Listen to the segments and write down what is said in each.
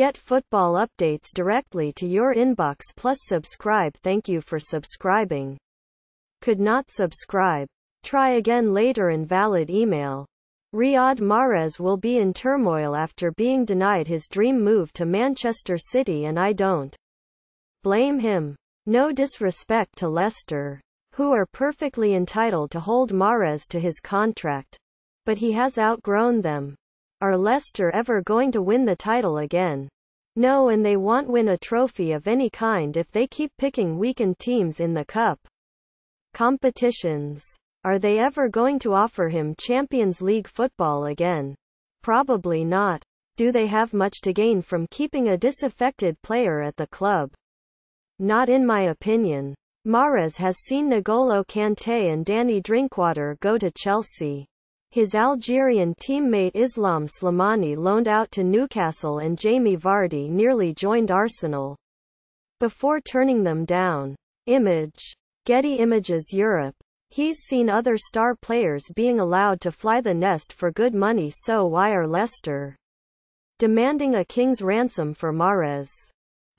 Get football updates directly to your inbox plus subscribe. Thank you for subscribing. Could not subscribe. Try again later invalid email. Riyad Mahrez will be in turmoil after being denied his dream move to Manchester City and I don't blame him. No disrespect to Leicester who are perfectly entitled to hold Mares to his contract. But he has outgrown them. Are Leicester ever going to win the title again? No and they won't win a trophy of any kind if they keep picking weakened teams in the cup. Competitions. Are they ever going to offer him Champions League football again? Probably not. Do they have much to gain from keeping a disaffected player at the club? Not in my opinion. Mares has seen N'Golo Kante and Danny Drinkwater go to Chelsea. His Algerian teammate Islam Slimani loaned out to Newcastle and Jamie Vardy nearly joined Arsenal. Before turning them down. Image. Getty Images Europe. He's seen other star players being allowed to fly the nest for good money so why are Leicester demanding a king's ransom for Mares?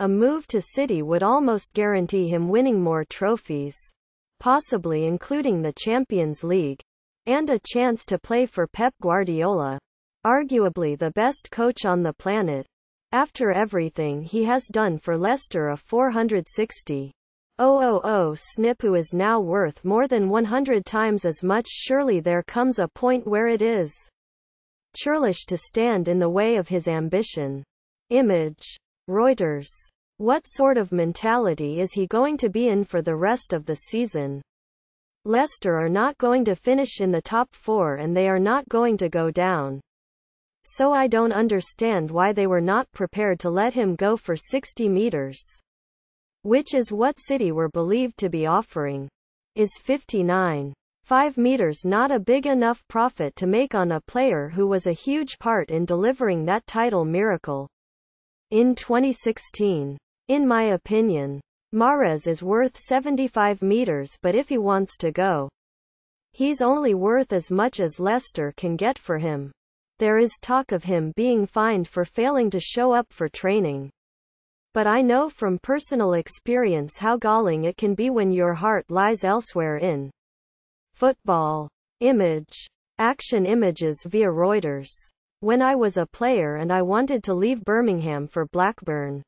A move to City would almost guarantee him winning more trophies, possibly including the Champions League, and a chance to play for Pep Guardiola, arguably the best coach on the planet. After everything he has done for Leicester a 460. 000 snip who is now worth more than 100 times as much surely there comes a point where it is churlish to stand in the way of his ambition. Image Reuters. What sort of mentality is he going to be in for the rest of the season? Leicester are not going to finish in the top four and they are not going to go down. So I don't understand why they were not prepared to let him go for 60 meters. Which is what City were believed to be offering. Is 59. 5 meters not a big enough profit to make on a player who was a huge part in delivering that title miracle in 2016. In my opinion, Mares is worth 75 meters but if he wants to go, he's only worth as much as Lester can get for him. There is talk of him being fined for failing to show up for training. But I know from personal experience how galling it can be when your heart lies elsewhere in football. Image. Action images via Reuters when I was a player and I wanted to leave Birmingham for Blackburn.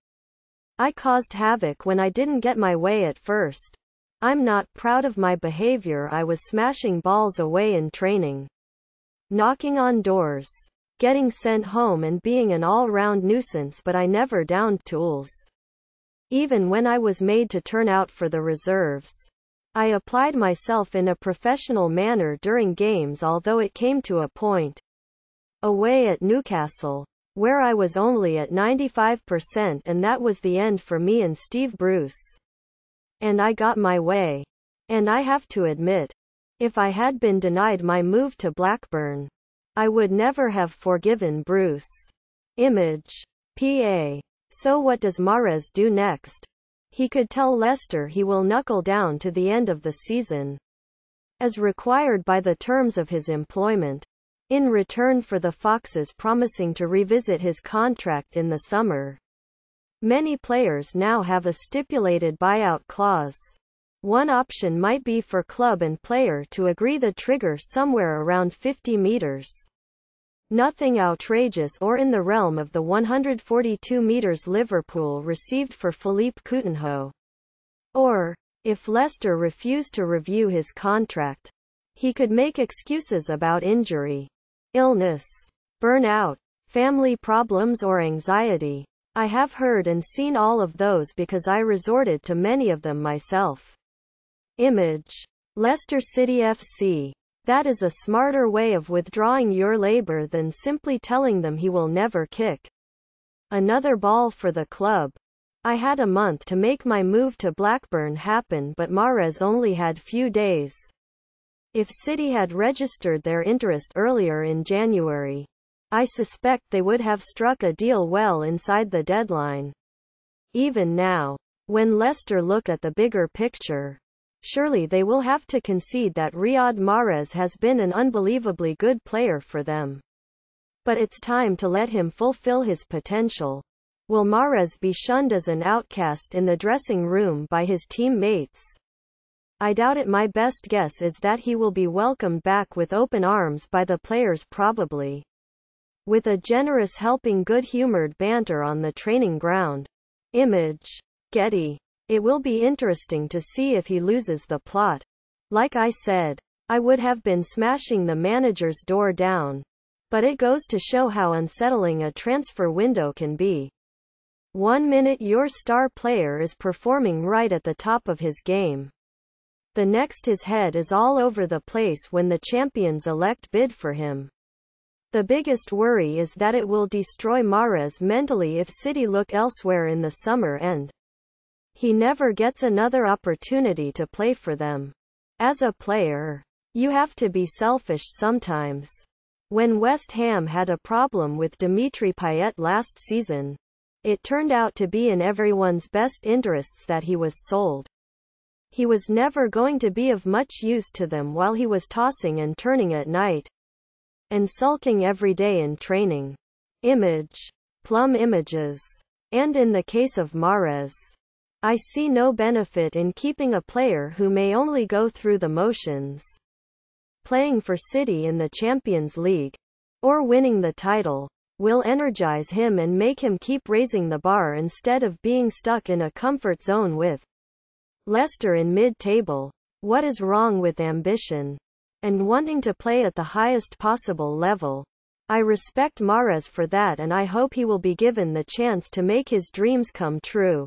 I caused havoc when I didn't get my way at first. I'm not proud of my behavior I was smashing balls away in training. Knocking on doors. Getting sent home and being an all-round nuisance but I never downed tools. Even when I was made to turn out for the reserves. I applied myself in a professional manner during games although it came to a point away at Newcastle, where I was only at 95% and that was the end for me and Steve Bruce. And I got my way. And I have to admit, if I had been denied my move to Blackburn, I would never have forgiven Bruce. Image. PA. So what does Mares do next? He could tell Leicester he will knuckle down to the end of the season. As required by the terms of his employment in return for the Foxes promising to revisit his contract in the summer. Many players now have a stipulated buyout clause. One option might be for club and player to agree the trigger somewhere around 50 meters. Nothing outrageous or in the realm of the 142 meters Liverpool received for Philippe Coutinho. Or, if Leicester refused to review his contract, he could make excuses about injury illness, burnout, family problems or anxiety. I have heard and seen all of those because I resorted to many of them myself. Image. Leicester City FC. That is a smarter way of withdrawing your labor than simply telling them he will never kick another ball for the club. I had a month to make my move to Blackburn happen but Mares only had few days. If City had registered their interest earlier in January, I suspect they would have struck a deal well inside the deadline. Even now, when Leicester look at the bigger picture, surely they will have to concede that Riyad Mahrez has been an unbelievably good player for them. But it's time to let him fulfill his potential. Will Mahrez be shunned as an outcast in the dressing room by his teammates? I doubt it my best guess is that he will be welcomed back with open arms by the players probably. With a generous helping good-humored banter on the training ground. Image. Getty. It will be interesting to see if he loses the plot. Like I said, I would have been smashing the manager's door down. But it goes to show how unsettling a transfer window can be. One minute your star player is performing right at the top of his game. The next his head is all over the place when the champions elect bid for him. The biggest worry is that it will destroy Mares mentally if City look elsewhere in the summer and he never gets another opportunity to play for them. As a player, you have to be selfish sometimes. When West Ham had a problem with Dimitri Payet last season, it turned out to be in everyone's best interests that he was sold he was never going to be of much use to them while he was tossing and turning at night and sulking every day in training. Image. Plum images. And in the case of Mares, I see no benefit in keeping a player who may only go through the motions. Playing for City in the Champions League, or winning the title, will energize him and make him keep raising the bar instead of being stuck in a comfort zone with Leicester in mid-table. What is wrong with ambition? And wanting to play at the highest possible level. I respect Mares for that and I hope he will be given the chance to make his dreams come true.